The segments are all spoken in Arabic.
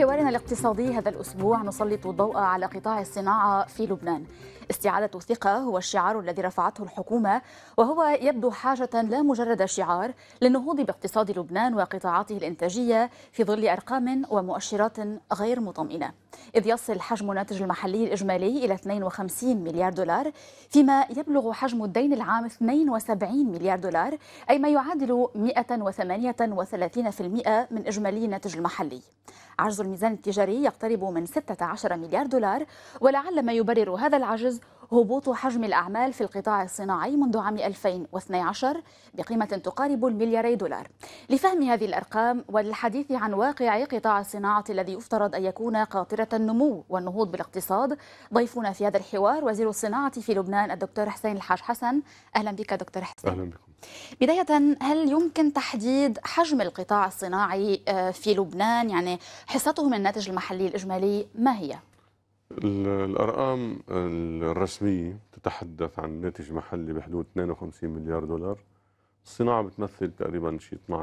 حوارنا الاقتصادي هذا الأسبوع نسلط الضوء على قطاع الصناعة في لبنان استعادة الثقة هو الشعار الذي رفعته الحكومة وهو يبدو حاجة لا مجرد شعار للنهوض باقتصاد لبنان وقطاعاته الإنتاجية في ظل أرقام ومؤشرات غير مطمئنة إذ يصل حجم الناتج المحلي الإجمالي إلى 52 مليار دولار فيما يبلغ حجم الدين العام 72 مليار دولار أي ما يعادل 138% من إجمالي الناتج المحلي عجز الميزان التجاري يقترب من 16 مليار دولار ولعل ما يبرر هذا العجز هبوط حجم الأعمال في القطاع الصناعي منذ عام 2012 بقيمة تقارب الملياري دولار لفهم هذه الأرقام والحديث عن واقع قطاع الصناعة الذي يفترض أن يكون قاطرة النمو والنهوض بالاقتصاد ضيفنا في هذا الحوار وزير الصناعة في لبنان الدكتور حسين الحاج حسن أهلا بك دكتور حسين أهلا بكم بداية هل يمكن تحديد حجم القطاع الصناعي آه، في لبنان يعني حصته من الناتج المحلي الإجمالي ما هي؟ الأرقام الرسمية تتحدث عن ناتج محلي بحدود 52 مليار دولار الصناعة بتمثل تقريبا شيء 12%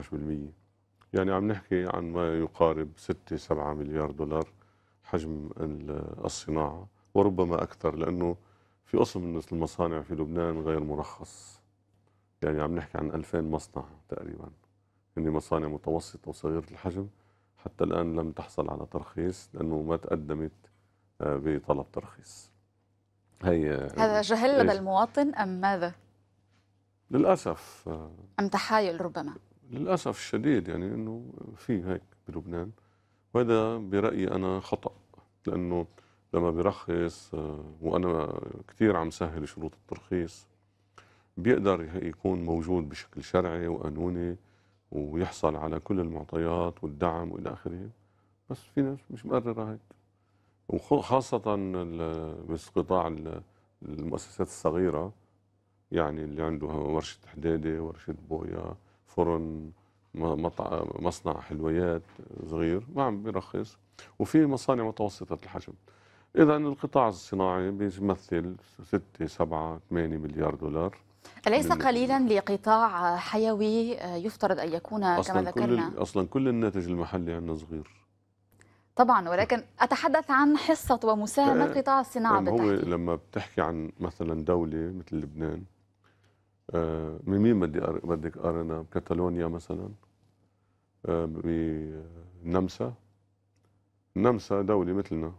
يعني عم نحكي عن ما يقارب 6 7 مليار دولار حجم الصناعة وربما أكثر لأنه في قسم من المصانع في لبنان غير مرخص يعني عم نحكي عن 2000 مصنع تقريبا هن مصانع متوسطة وصغيرة الحجم حتى الآن لم تحصل على ترخيص لأنه ما تقدمت آه، بطلب ترخيص هي هذا يعني جهل لدى المواطن أم ماذا؟ للأسف آه، أم تحايل ربما للأسف الشديد يعني أنه في هيك بلبنان وهذا برأيي أنا خطأ لأنه لما برخص آه، وأنا كثير عم سهل شروط الترخيص بيقدر يكون موجود بشكل شرعي وقانوني ويحصل على كل المعطيات والدعم والى اخره بس في ناس مش مقرره هيك وخاصه بس قطاع المؤسسات الصغيره يعني اللي عنده ورشه حداده ورشه بويا فرن مصنع حلويات صغير ما عم بيرخص وفي مصانع متوسطه الحجم اذا القطاع الصناعي بيمثل 6 7 8 مليار دولار أليس قليلا لقطاع حيوي آه، يفترض أن يكون كما ذكرنا كل أصلا كل الناتج المحلي عندنا صغير طبعا ولكن أتحدث عن حصة ومساهمة قطاع الصناعة بالتحديد هو لما بتحكي عن مثلا دولة مثل لبنان آه، من مين بدي بدك أرنا بكتالونيا مثلا آه، بنمسا النمسا دولة مثلنا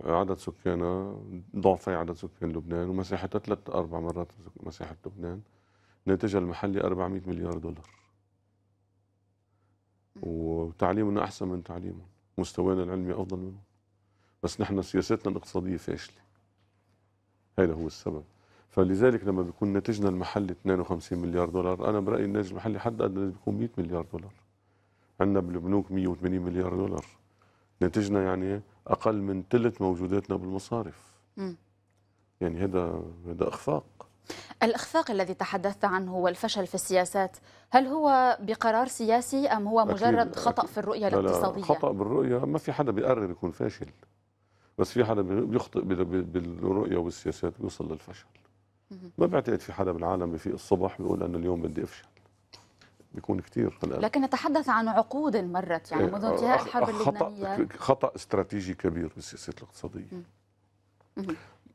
آه، عدد سكانها ضعفي عدد سكان لبنان ومساحتها ثلاث أربع مرات مساحة لبنان ناتجها المحلي 400 مليار دولار وتعليمنا أحسن من تعليمهم مستوانا العلمي أفضل منهم بس نحن سياستنا الاقتصادية فاشلة هذا هو السبب فلذلك لما بيكون ناتجنا المحلي 52 مليار دولار أنا برأيي الناتج المحلي حد أدنى بيكون 100 مليار دولار عندنا بالبنوك 180 مليار دولار ناتجنا يعني اقل من ثلث موجوداتنا بالمصارف م. يعني هذا هذا اخفاق الإخفاق الذي تحدثت عنه والفشل في السياسات هل هو بقرار سياسي أم هو مجرد أكيد خطأ أكيد في الرؤية الاقتصادية؟ خطأ بالرؤية ما في حدا بيقرر يكون فاشل بس في حدا بيخطئ بالرؤية والسياسات بيوصل للفشل ما بعتقد في حدا بالعالم بفيق الصبح بيقول أنا اليوم بدي أفشل بيكون كثير الآن. لكن نتحدث عن عقود مرت يعني منذ آه، آه، انتهاء آه، الحرب اللبنانية خطأ استراتيجي كبير بالسياسة الاقتصادية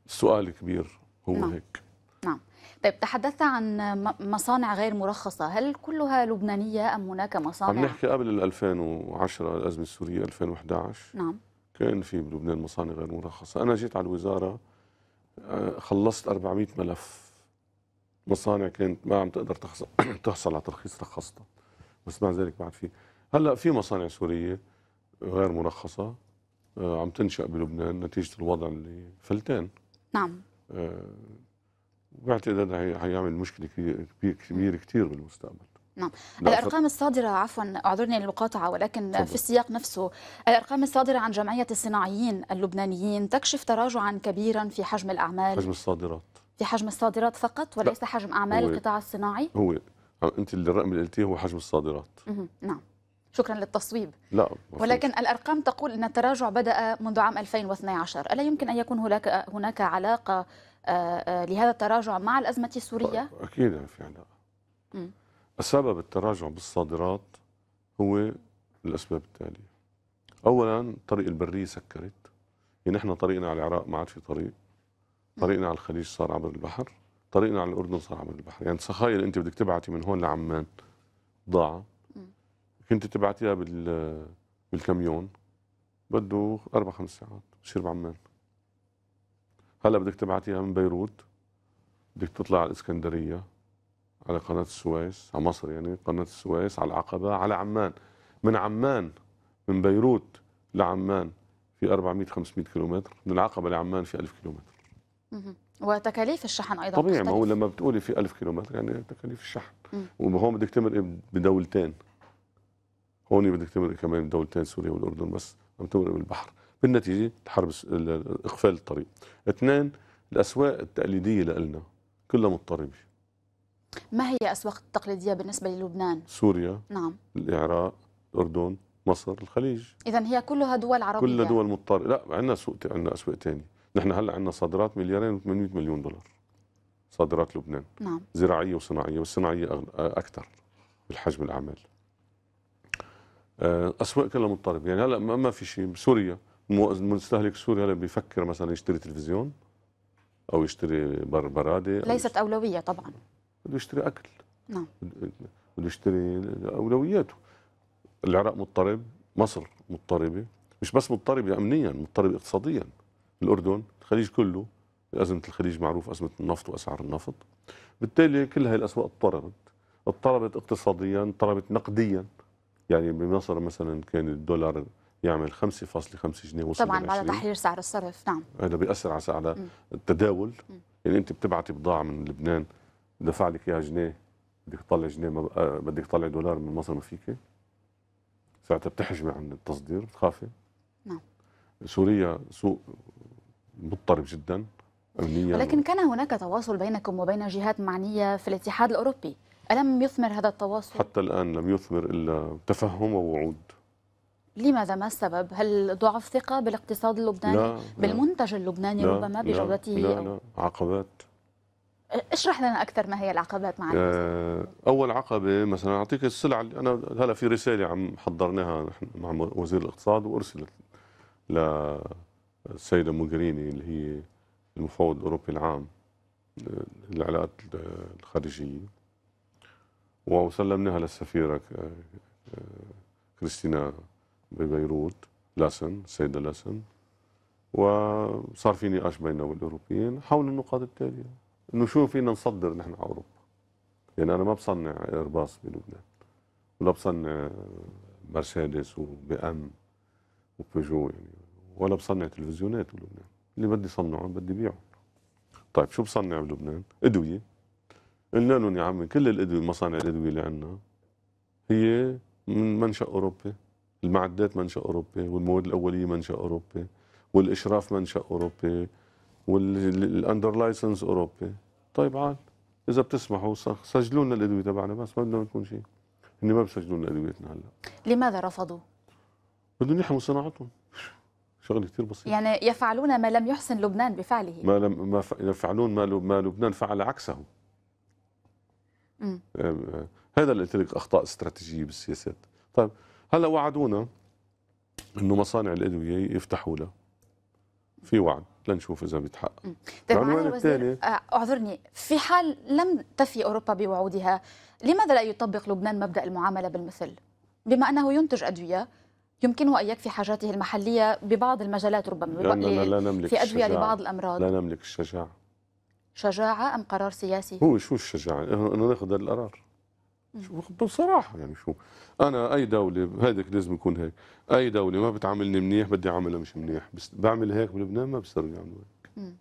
سؤال كبير هو نعم. هيك نعم طيب تحدثت عن مصانع غير مرخصة هل كلها لبنانية أم هناك مصانع؟ عم نحكي قبل 2010 الأزمة السورية 2011 نعم كان في بلبنان مصانع غير مرخصة أنا جيت على الوزارة خلصت 400 ملف مصانع كانت ما عم تقدر تحصل على ترخيص رخصتها بس مع ذلك بعد في هلا في مصانع سوريه غير مرخصه آه، عم تنشا بلبنان نتيجه الوضع اللي فلتان نعم أه هذا هيعمل مشكله كبيره كثير بالمستقبل نعم الأرقام الصادرة عفوا أعذرني للمقاطعة ولكن صدر. في السياق نفسه الأرقام الصادرة عن جمعية الصناعيين اللبنانيين تكشف تراجعا كبيرا في حجم الأعمال حجم الصادرات في حجم الصادرات فقط وليس لا. حجم اعمال هو القطاع الصناعي هو آه، انت الرقم اللي قلتيه هو حجم الصادرات نعم شكرا للتصويب لا مفروض. ولكن الارقام تقول ان التراجع بدا منذ عام 2012 الا يمكن ان يكون هناك هناك علاقه آه، آه، لهذا التراجع مع الازمه السوريه اكيد في علاقه سبب التراجع بالصادرات هو الاسباب التاليه اولا الطريق البريه سكرت يعني احنا طريقنا على العراق ما عاد في طريق طريقنا على الخليج صار عبر البحر طريقنا على الأردن صار عبر البحر يعني تخيل أنت بدك تبعتي من هون لعمان ضاع كنت تبعتيها بال بالكميون بده أربع خمس ساعات بصير بعمان هلا بدك تبعتيها من بيروت بدك تطلع على الإسكندرية على قناة السويس على مصر يعني قناة السويس على العقبة على عمان من عمان من بيروت لعمان في 400 500 كيلومتر من العقبة لعمان في 1000 كيلومتر وتكاليف الشحن ايضا طبيعي ما هو لما بتقولي في 1000 كيلومتر يعني تكاليف الشحن وهون بدك تمرق إيه بدولتين هون بدك تمرق إيه كمان بدولتين سوريا والاردن بس عم تمرق إيه بالبحر بالنتيجه الحرب اقفال الطريق اثنين الاسواق التقليديه لنا كلها مضطربه ما هي الاسواق التقليديه بالنسبه للبنان سوريا نعم العراق الاردن مصر الخليج اذا هي كلها دول عربيه كلها دول مضطربه لا عندنا سوق عندنا اسواق ثانيه نحن هلا عندنا صادرات مليارين و800 مليون دولار صادرات لبنان نعم زراعيه وصناعيه والصناعيه آه، اكثر بالحجم الاعمال آه، اسواق كلها مضطربه يعني هلا ما في شيء بسوريا المستهلك السوري هلا بيفكر مثلا يشتري تلفزيون او يشتري بر براده ليست اولويه طبعا بده يشتري اكل نعم بده يشتري اولوياته العراق مضطرب مصر مضطربه مش بس مضطربه امنيا مضطربه اقتصاديا الاردن الخليج كله ازمه الخليج معروف ازمه النفط واسعار النفط بالتالي كل هاي الاسواق اضطربت اضطربت اقتصاديا اضطربت نقديا يعني بمصر مثلا كان الدولار يعمل 5.5 جنيه وصل طبعا بعد تحرير سعر الصرف نعم هذا بياثر على سعر التداول م. يعني انت بتبعتي بضاعه من لبنان دفع لك اياها جنيه بدك تطلع جنيه آه، بدك تطلع دولار من مصر ما فيك ساعتها بتحجمي عن التصدير بتخافي نعم سوريا سوق مضطرب جدا امنيا لكن كان هناك تواصل بينكم وبين جهات معنيه في الاتحاد الاوروبي الم يثمر هذا التواصل حتى الان لم يثمر الا تفهم ووعود لماذا ما السبب هل ضعف ثقه بالاقتصاد اللبناني لا بالمنتج اللبناني لا ربما بجودته لا, لا, لا عقبات اشرح لنا اكثر ما هي العقبات معك آه، اول عقبه مثلا اعطيك السلع اللي انا هلا في رساله عم حضرناها نحن مع وزير الاقتصاد وارسلت ل السيدة موغريني اللي هي المفوض الأوروبي العام للعلاقات الخارجية وسلمناها للسفيرة آه، آه، كريستينا ببيروت لاسن السيدة لاسن وصار في نقاش بيننا والأوروبيين حول النقاط التالية إنه شو فينا نصدر نحن على أوروبا يعني أنا ما بصنع إيرباص بلبنان ولا بصنع مرسيدس وبي أم وبيجو يعني ولا بصنع تلفزيونات بلبنان اللي بدي صنعه بدي بيعه طيب شو بصنع بلبنان ادويه قلنا لهم يا عمي كل الادويه مصانع الادويه اللي عندنا هي من منشا اوروبي المعدات منشا اوروبي والمواد الاوليه منشا اوروبي والاشراف منشا اوروبي والاندر لايسنس اوروبي طيب عال اذا بتسمحوا سجلوا لنا الادويه تبعنا بس ما بدنا نكون شيء هن ما بسجلوا لنا ادويتنا هلا لماذا رفضوا؟ بدهم يحموا صناعتهم شغل كثير بسيط يعني يفعلون ما لم يحسن لبنان بفعله ما لم ما ف... يفعلون ما, ما لبنان فعل عكسه امم هذا اللي قلت لك اخطاء استراتيجيه بالسياسات طيب هلا وعدونا انه مصانع الادويه يفتحوا لها في وعد لنشوف اذا بيتحقق طيب، العنوان الثاني آه، اعذرني في حال لم تفي اوروبا بوعودها لماذا لا يطبق لبنان مبدا المعامله بالمثل بما انه ينتج ادويه يمكنه أن يكفي حاجاته المحلية ببعض المجالات ربما لا, لا لا نملك في أدوية الشجاعة. لبعض الأمراض لا نملك الشجاعة شجاعة أم قرار سياسي؟ هو شو الشجاعة؟ أنه ناخذ القرار بصراحة يعني شو أنا أي دولة هيدك لازم يكون هيك أي دولة ما بتعاملني منيح بدي أعملها مش منيح بس بعمل هيك بلبنان ما بصير يعملوا هيك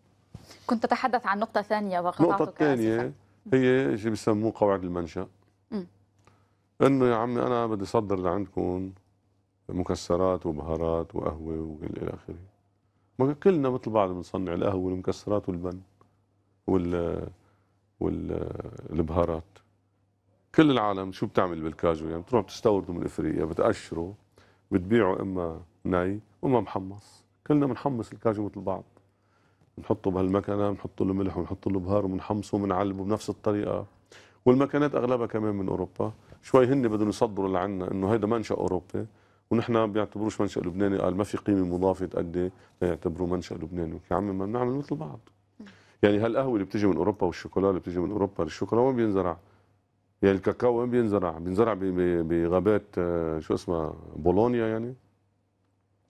كنت تتحدث عن نقطة ثانية وقطعتك النقطة الثانية هي شيء بسموه قواعد المنشأ انه يا عمي انا بدي اصدر لعندكم مكسرات وبهارات وقهوة وإلى آخره ما كلنا مثل بعض بنصنع القهوة والمكسرات والبن وال والبهارات كل العالم شو بتعمل بالكاجو يعني بتروح بتستورده من افريقيا بتقشره بتبيعه اما ناي واما محمص كلنا بنحمص الكاجو مثل بعض بنحطه بهالمكنه بنحط له ملح وبنحط له بهار وبنحمصه وبنعلبه بنفس الطريقه والمكنات اغلبها كمان من اوروبا شوي هن بدهم يصدروا لعنا انه هيدا منشا اوروبي ونحن بيعتبروش منشأ لبناني قال ما في قيمة مضافة تأدي يعتبروا منشأ لبناني يا عمي ما بنعمل مثل بعض يعني هالقهوة اللي بتجي من أوروبا والشوكولا اللي بتجي من أوروبا الشوكولا وين بينزرع؟ يعني الكاكاو وين بينزرع؟ بينزرع بغابات آه، شو اسمها بولونيا يعني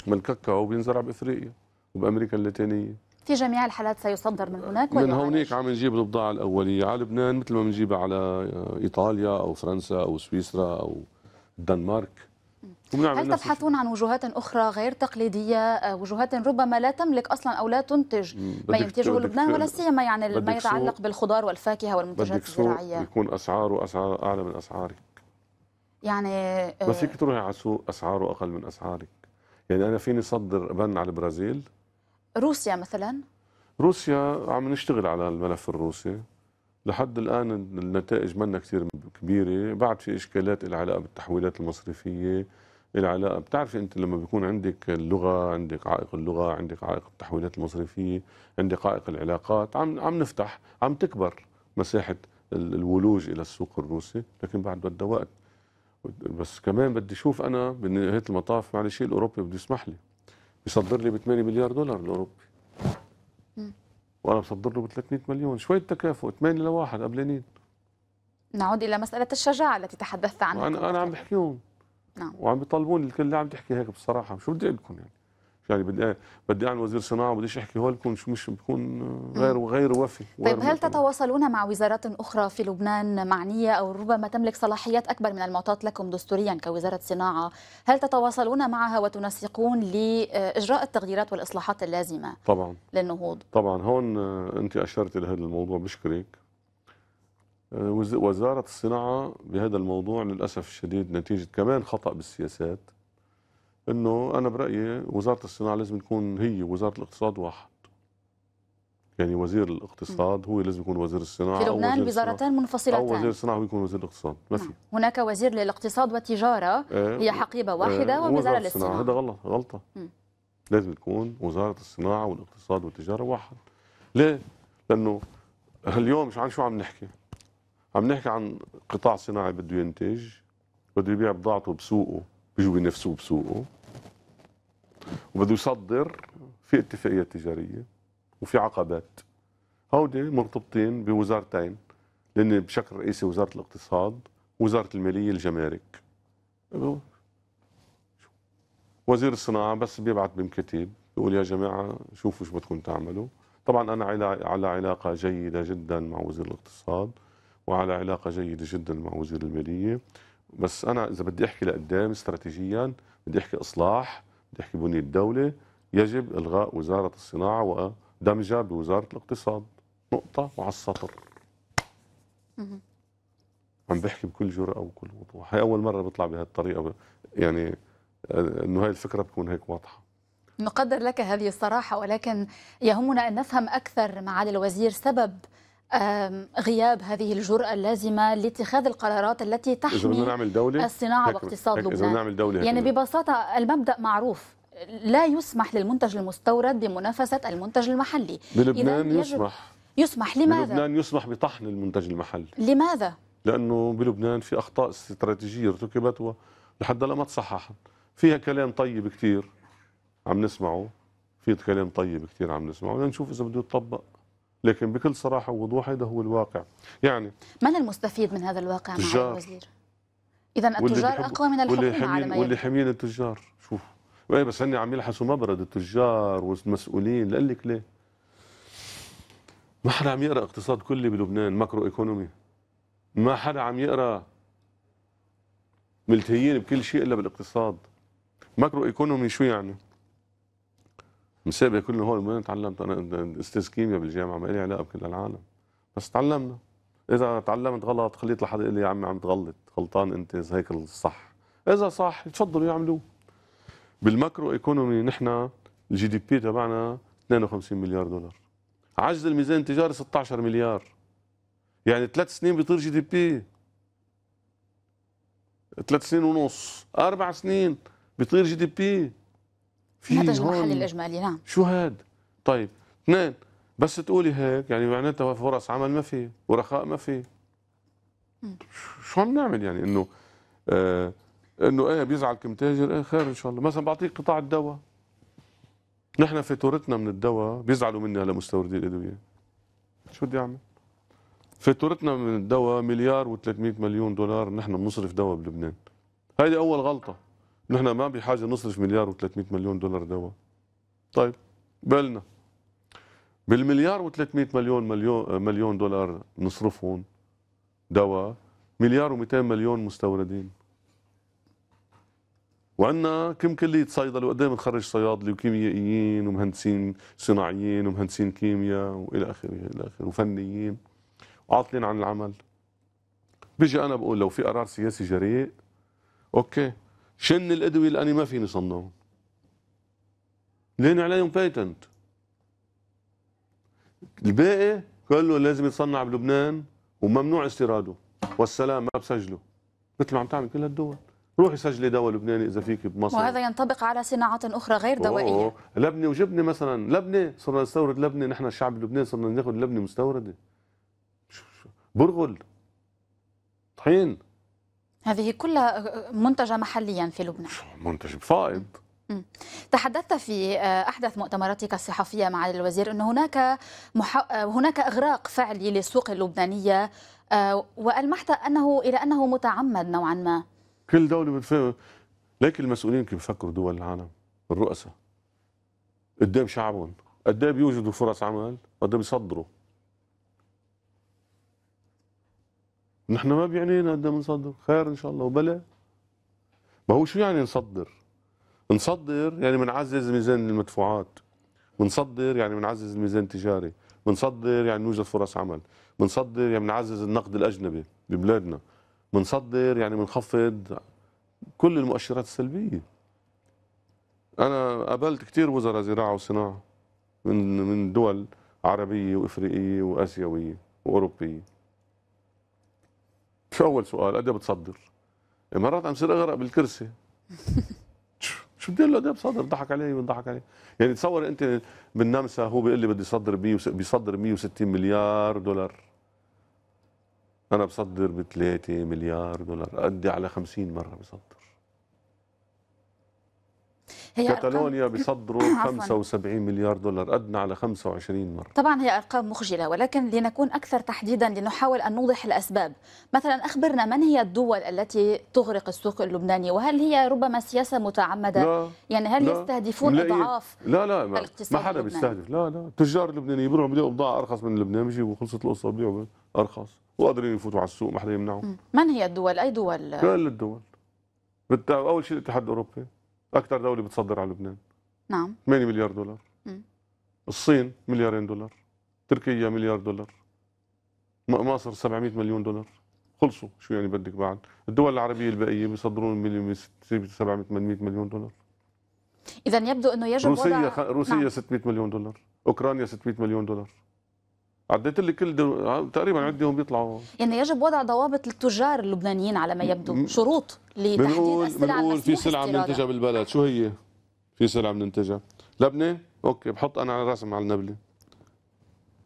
ما الكاكاو بينزرع بافريقيا وبامريكا اللاتينيه في جميع الحالات سيصدر من هناك من هونيك عم نجيب البضاعه الاوليه على لبنان مثل ما بنجيبها على آه، ايطاليا او فرنسا او سويسرا او الدنمارك هل تبحثون عن وجهات أخرى غير تقليدية آه، وجهات ربما لا تملك أصلا أو لا تنتج ما ينتجه لبنان ولا سيما يعني ما يتعلق بالخضار والفاكهة والمنتجات الزراعية يكون أسعاره أسعار أعلى من أسعارك يعني آه، بس فيك تروحي على سوق أسعاره أقل من أسعارك يعني أنا فيني صدر بن على البرازيل روسيا مثلا روسيا عم نشتغل على الملف الروسي لحد الآن النتائج منا كثير كبيرة بعد في إشكالات العلاقة بالتحويلات المصرفية العلاقه بتعرفي انت لما بيكون عندك اللغه عندك عائق اللغه عندك عائق التحويلات المصرفيه عندك عائق العلاقات عم عم نفتح عم تكبر مساحه الولوج الى السوق الروسي لكن بعد بده وقت بس كمان بدي اشوف انا بنهايه المطاف معلش الاوروبي بده يسمح لي بيصدر لي ب 8 مليار دولار الاوروبي وانا بصدر له ب 300 مليون شويه تكافؤ 8 لواحد قبلين نعود الى مساله الشجاعه التي تحدثت عنها انا انا عم بحكيهم نعم وعم بيطالبون الكل اللي عم تحكي هيك بصراحه شو بدي اقول لكم يعني يعني بدي بدي اعمل وزير صناعه بديش احكي هولكم شو مش بكون غير غير وفي طيب هل تتواصلون مع وزارات اخرى في لبنان معنيه او ربما تملك صلاحيات اكبر من المعطاة لكم دستوريا كوزاره صناعه هل تتواصلون معها وتنسقون لاجراء التغييرات والاصلاحات اللازمه طبعا للنهوض طبعا هون آه، انت اشرت لهذا الموضوع بشكرك آه، وزارة الصناعة بهذا الموضوع للأسف الشديد نتيجة كمان خطأ بالسياسات أنه أنا برأيي وزارة الصناعة لازم تكون هي وزارة الاقتصاد واحد يعني وزير الاقتصاد هو لازم يكون وزير الصناعه في لبنان وزارتان منفصلتان او وزير الصناعه يكون وزير الاقتصاد ما في نعم. هناك وزير للاقتصاد والتجاره آه، هي حقيبه آه، واحده آه ووزاره للصناعه هذا غلط غلطه مم. لازم تكون وزاره الصناعه والاقتصاد والتجاره واحد ليه؟ لانه اليوم شو عن شو عم نحكي؟ عم نحكي عن قطاع صناعي بده ينتج بده يبيع بضاعته بسوقه بيجوا بينافسوه بسوقه وبده يصدر في اتفاقية تجارية وفي عقبات هودي مرتبطين بوزارتين لأن بشكل رئيسي وزارة الاقتصاد وزارة المالية الجمارك وزير الصناعة بس بيبعت بمكتب بيقول يا جماعة شوفوا شو بدكم تعملوا طبعا أنا على علاقة جيدة جدا مع وزير الاقتصاد وعلى علاقه جيده جدا مع وزير الماليه بس انا اذا بدي احكي لقدام استراتيجيا بدي احكي اصلاح بدي احكي بنيه الدوله يجب الغاء وزاره الصناعه ودمجها بوزاره الاقتصاد نقطه وعلى السطر عم بحكي بكل جرأة وبكل وضوح هي أول مرة بطلع بهالطريقة يعني آه، أنه هاي الفكرة بتكون هيك واضحة نقدر لك هذه الصراحة ولكن يهمنا أن نفهم أكثر معالي الوزير سبب غياب هذه الجرأة اللازمة لاتخاذ القرارات التي تحمي نعمل دولة الصناعة واقتصاد لبنان نعمل دولة يعني ببساطة المبدأ معروف لا يسمح للمنتج المستورد بمنافسة المنتج المحلي بلبنان يسمح يسمح لماذا؟ بلبنان يسمح بطحن المنتج المحلي لماذا؟ لأنه بلبنان في أخطاء استراتيجية ارتكبت لحد لا ما تصححت فيها كلام طيب كثير عم نسمعه في كلام طيب كثير عم نسمعه لنشوف إذا بده يطبق لكن بكل صراحة ووضوح هذا هو الواقع يعني من المستفيد من هذا الواقع مع الوزير إذا التجار أقوى من الحكومة على ما واللي حامين التجار شوف وإيه بس هني عم يلحسوا مبرد التجار والمسؤولين لقال لك ليه ما حدا عم يقرأ اقتصاد كلي بلبنان ماكرو ايكونومي ما حدا عم يقرأ ملتهيين بكل شيء إلا بالاقتصاد ماكرو ايكونومي شو يعني مسابقه كل هو وين تعلمت انا استاذ كيمياء بالجامعه ما لي علاقه بكل العالم بس تعلمنا اذا تعلمت غلط خليت لحدا يقول لي يا عمي عم تغلط غلطان انت هيك الصح اذا صح تفضلوا يعملوه بالماكرو ايكونومي نحن الجي دي بي تبعنا 52 مليار دولار عجز الميزان التجاري 16 مليار يعني ثلاث سنين بيطير جي دي بي ثلاث سنين ونص اربع سنين بيطير جي دي بي في نتج محلي الاجمالي نعم شو هاد؟ طيب اثنين بس تقولي هيك يعني معناتها فرص عمل ما في ورخاء ما في شو عم نعمل يعني انه آه انه ايه بيزعل كم تاجر ايه خير ان شاء الله مثلا بعطيك قطاع الدواء نحن فاتورتنا من الدواء بيزعلوا مني هلا مستوردي الادويه شو بدي اعمل؟ فاتورتنا من الدواء مليار و300 مليون دولار نحن بنصرف دواء بلبنان هيدي اول غلطه نحن ما بحاجه نصرف مليار و300 مليون دولار دواء طيب بالنا بالمليار و300 مليون مليون دولار نصرفهم دواء مليار و200 مليون مستوردين وعندنا كم كلية صيدلة وقد إيه بنخرج صيادلة وكيميائيين ومهندسين صناعيين ومهندسين كيمياء والى اخره الى اخره وفنيين وعاطلين عن العمل بيجي انا بقول لو في قرار سياسي جريء اوكي شن الادوية اللي انا ما فيني صنعهم لين عليهم بيتنت الباقي كله لازم يتصنع بلبنان وممنوع استيراده والسلام ما بسجله مثل ما عم تعمل كل هالدول روحي سجلي دواء لبناني اذا فيك بمصر وهذا ينطبق على صناعات اخرى غير دوائيه لبنه وجبنه مثلا لبنه صرنا نستورد لبنه نحن الشعب اللبناني صرنا ناخذ لبنه مستورده برغل طحين هذه كلها منتجة محليا في لبنان منتج فائض تحدثت في آه، احدث مؤتمراتك الصحفيه مع الوزير ان هناك محق... آه، هناك اغراق فعلي للسوق اللبنانيه آه، والمحت انه الى انه متعمد نوعا ما كل دوله بتفهم لكن المسؤولين كيف بيفكروا دول العالم الرؤساء قدام شعبهم قد بيوجدوا فرص عمل وقد بيصدروا نحن ما بيعنينا قد ما ايه بنصدر خير ان شاء الله وبلا ما هو شو يعني نصدر نصدر يعني بنعزز ميزان المدفوعات بنصدر يعني بنعزز الميزان التجاري بنصدر يعني نوجد فرص عمل بنصدر يعني بنعزز النقد الاجنبي ببلادنا بنصدر يعني بنخفض كل المؤشرات السلبيه انا قابلت كثير وزراء زراعه وصناعه من من دول عربيه وافريقيه واسيويه واوروبيه شو اول سؤال قد بتصدر مرات عم صير اغرق بالكرسي شو بدي له قد بصدر ضحك علي وضحك علي يعني تصور انت بالنمسا هو بيقول لي بدي صدر 100 بيصدر 160 مليار دولار انا بصدر ب 3 مليار دولار قدي على 50 مره بصدر هي كاتالونيا بصدره 75 مليار دولار أدنى على 25 مرة طبعا هي أرقام مخجلة ولكن لنكون أكثر تحديدا لنحاول أن نوضح الأسباب مثلا أخبرنا من هي الدول التي تغرق السوق اللبناني وهل هي ربما سياسة متعمدة لا يعني هل لا يستهدفون أضعاف لا لا ما, ما حدا بيستهدف لا لا التجار اللبنانيين بيروحوا بيلاقوا بضاعة أرخص من لبنان بيجيبوا خلصت القصة بيبيعوا أرخص وقادرين يفوتوا على السوق ما حدا يمنعهم من هي الدول أي دول؟ كل الدول بالتع... أول شيء الاتحاد الأوروبي اكثر دوله بتصدر على لبنان نعم 8 مليار دولار م. الصين مليارين دولار تركيا مليار دولار مصر 700 مليون دولار خلصوا شو يعني بدك بعد الدول العربيه الباقيه بيصدرون مليون 700 800 مليون دولار اذا يبدو انه يجب روسيا وضع... روسيا نعم. 600 مليون دولار اوكرانيا 600 مليون دولار عديت لي كل دو... آه، تقريبا عندهم بيطلعوا يعني يجب وضع ضوابط للتجار اللبنانيين على ما يبدو شروط لتحديد بنقول السلع بنقول في سلعه بننتجها بالبلد شو هي؟ في سلعه بننتجها لبنه اوكي بحط انا على راسي مع النبله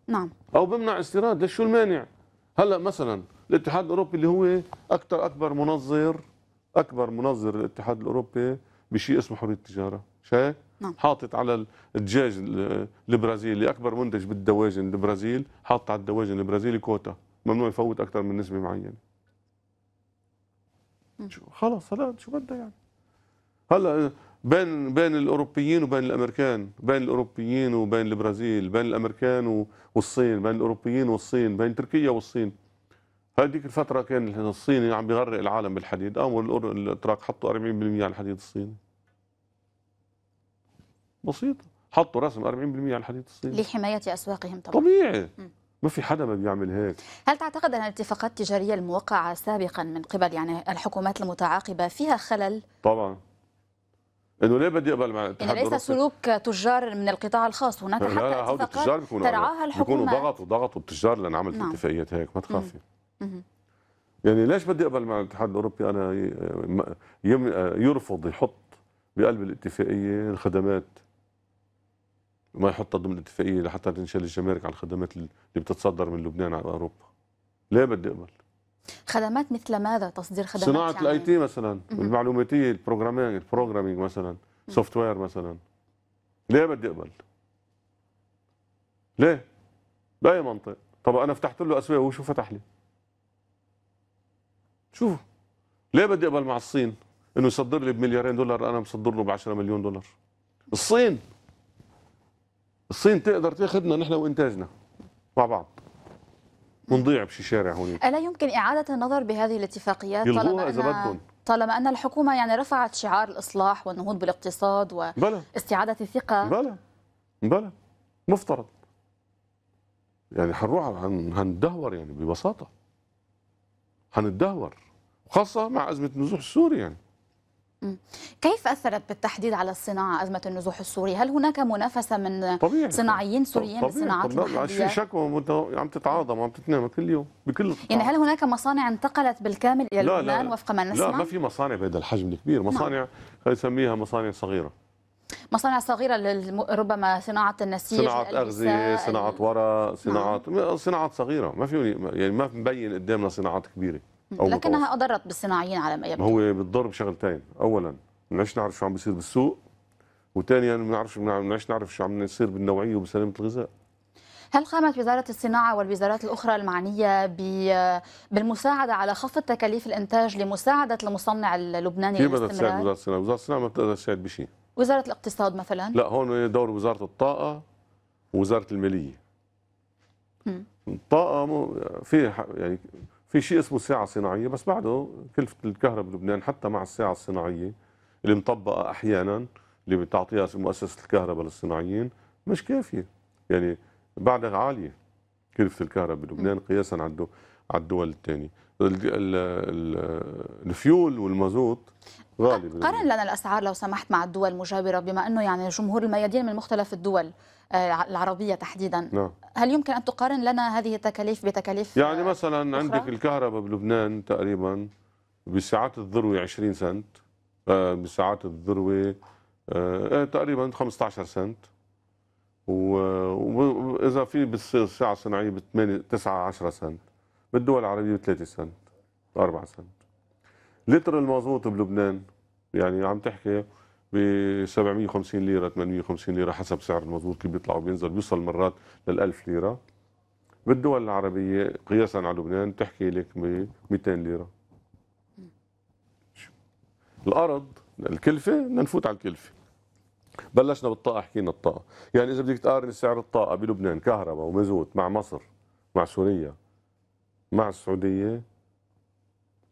نعم او بمنع استيراد ليش شو المانع؟ هلا مثلا الاتحاد الاوروبي اللي هو اكثر اكبر منظر اكبر منظر الاتحاد الاوروبي بشيء اسمه حريه التجاره شايف؟ نعم. حاطط على الدجاج البرازيلي اكبر منتج بالدواجن البرازيل حاطط على الدواجن البرازيلي كوتا ممنوع يفوت اكثر من نسبه معينه خلص هلا شو بدها يعني هلا بين بين الاوروبيين وبين الامريكان بين الاوروبيين وبين البرازيل بين الامريكان والصين بين الاوروبيين والصين بين تركيا والصين هذيك الفتره كان الصيني عم يعني بيغرق العالم بالحديد امر الاتراك حطوا 40% على الحديد الصيني بسيطه حطوا رسم 40% على الحديد الصيني لحمايه اسواقهم طبعا طبيعي ما في حدا ما بيعمل هيك هل تعتقد ان الاتفاقات التجاريه الموقعه سابقا من قبل يعني الحكومات المتعاقبه فيها خلل طبعا انه ليه بدي اقبل مع الاتحاد يعني ليس سلوك تجار من القطاع الخاص هناك لا حتى لا هودي التجار بيكونوا ترعاها الحكومه بيكونوا ضغطوا ضغطوا التجار عملت نعم. اتفاقيات هيك ما تخافي يعني ليش بدي اقبل مع الاتحاد الاوروبي انا يرفض يحط بقلب الاتفاقيه الخدمات ما يحطها ضمن اتفاقيه لحتى تنشال الجمارك على الخدمات اللي بتتصدر من لبنان على اوروبا ليه بدي اقبل خدمات مثل ماذا تصدير خدمات صناعه الاي تي مثلا المعلوماتيه البروجرامينج البروجرامينج مثلا سوفت وير مثلا ليه بدي اقبل ليه باي منطق طب انا فتحت له اسواق وشو شو فتح لي شوف ليه بدي اقبل مع الصين انه يصدر لي بمليارين دولار انا مصدر له ب 10 مليون دولار الصين الصين تقدر تاخذنا نحن وانتاجنا مع بعض ونضيع بشي شارع هون الا يمكن اعاده النظر بهذه الاتفاقيات طالما اذا بدهم طالما ان الحكومه يعني رفعت شعار الاصلاح والنهوض بالاقتصاد واستعاده الثقه بلى بلى مفترض يعني حنروح هندهور يعني ببساطه هندهور خاصه مع ازمه النزوح السوري يعني كيف أثرت بالتحديد على الصناعة أزمة النزوح السوري؟ هل هناك منافسة من طبيعي. صناعيين سوريين طبيعي. للصناعات المحلية؟ في شكوى عم تتعاظم عم تتنام كل يوم بكل القطاع. يعني هل هناك مصانع انتقلت بالكامل إلى لبنان وفق ما نسمع؟ لا ما في مصانع بهذا الحجم الكبير، نعم. مصانع خلينا نسميها مصانع صغيرة مصانع صغيرة ربما صناعة النسيج صناعة أغذية، صناعة ورق، صناعات نعم. صناعات صغيرة، ما في يعني ما مبين قدامنا صناعات كبيرة أو لكنها أضرت بالصناعيين على ما يبدو هو بتضر بشغلتين أولا بنعرفش نعرف شو عم بيصير بالسوق وثانيا ما بنعرفش بنعرفش نعرف شو عم يصير بالنوعية وبسلامة الغذاء هل قامت وزارة الصناعة والوزارات الأخرى المعنية بالمساعدة على خفض تكاليف الإنتاج لمساعدة المصنع اللبناني كيف بدها تساعد وزارة الصناعة؟ وزارة الصناعة ما بتقدر تساعد بشيء وزارة الاقتصاد مثلا؟ لا هون دور وزارة الطاقة ووزارة المالية الطاقة في يعني في شيء اسمه ساعة صناعية بس بعده كلفة الكهرباء بلبنان حتى مع الساعة الصناعية اللي مطبقة أحيانا اللي بتعطيها مؤسسة الكهرباء للصناعيين مش كافية يعني بعدها عالية كلفة الكهرباء بلبنان قياسا على الدول الثانية الفيول والمازوت غالي قارن لنا الاسعار لو سمحت مع الدول المجاوره بما انه يعني جمهور الميادين من مختلف الدول آه، العربية تحديدا نعم. هل يمكن أن تقارن لنا هذه التكاليف بتكاليف يعني مثلا أخرى؟ عندك الكهرباء بلبنان تقريبا بساعات الذروة 20 سنت آه، بساعات الذروة آه، تقريبا 15 سنت وإذا في بالساعة الصناعية ب 8 9 10 سنت بالدول العربية ب 3 سنت 4 سنت لتر المازوت بلبنان يعني عم تحكي ب 750 ليره 850 ليره حسب سعر المزبوط كيف بيطلع وبينزل بيوصل مرات لل 1000 ليره بالدول العربيه قياسا على لبنان تحكي لك ب 200 ليره الارض الكلفه بدنا نفوت على الكلفه بلشنا بالطاقه حكينا الطاقه يعني اذا بدك تقارن سعر الطاقه بلبنان كهرباء ومازوت مع مصر مع سوريا مع السعوديه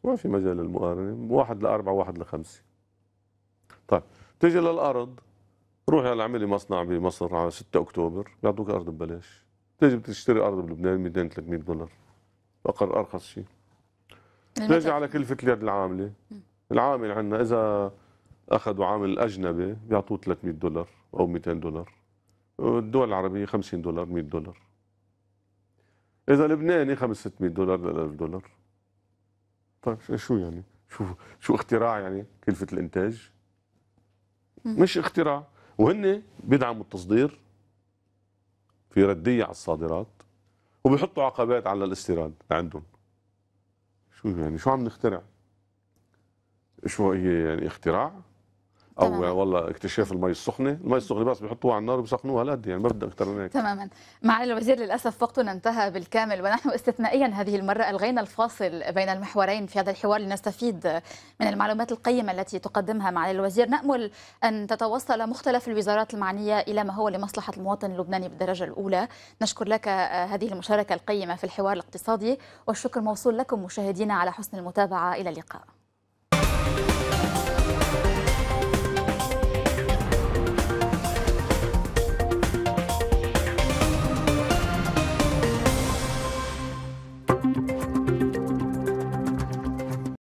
ما في مجال للمقارنه واحد لاربعه واحد لخمسه طيب تيجي للارض روحي على اعملي مصنع بمصر على 6 اكتوبر بيعطوك ارض ببلاش تيجي بتشتري ارض بلبنان 200 300 دولار اقر ارخص شيء يعني تيجي على كلفه اليد العامله العامل عندنا اذا اخذوا عامل اجنبي بيعطوه 300 دولار او 200 دولار الدول العربيه 50 دولار 100 دولار اذا لبناني 5 600 دولار ل 1000 دولار طيب شو يعني شو شو اختراع يعني كلفه الانتاج مش اختراع وهن بيدعموا التصدير في رديه على الصادرات وبيحطوا عقبات على الاستيراد عندهم شو يعني شو عم نخترع شو هي يعني اختراع او تمام. والله اكتشاف المي السخنه، المي السخنه بس بيحطوها على النار وبسخنوها لقد يعني ما بدها اكثر من هيك تماما، معالي الوزير للاسف وقتنا انتهى بالكامل ونحن استثنائيا هذه المره الغينا الفاصل بين المحورين في هذا الحوار لنستفيد من المعلومات القيمه التي تقدمها معالي الوزير، نامل ان تتوصل مختلف الوزارات المعنيه الى ما هو لمصلحه المواطن اللبناني بالدرجه الاولى، نشكر لك هذه المشاركه القيمه في الحوار الاقتصادي والشكر موصول لكم مشاهدينا على حسن المتابعه الى اللقاء.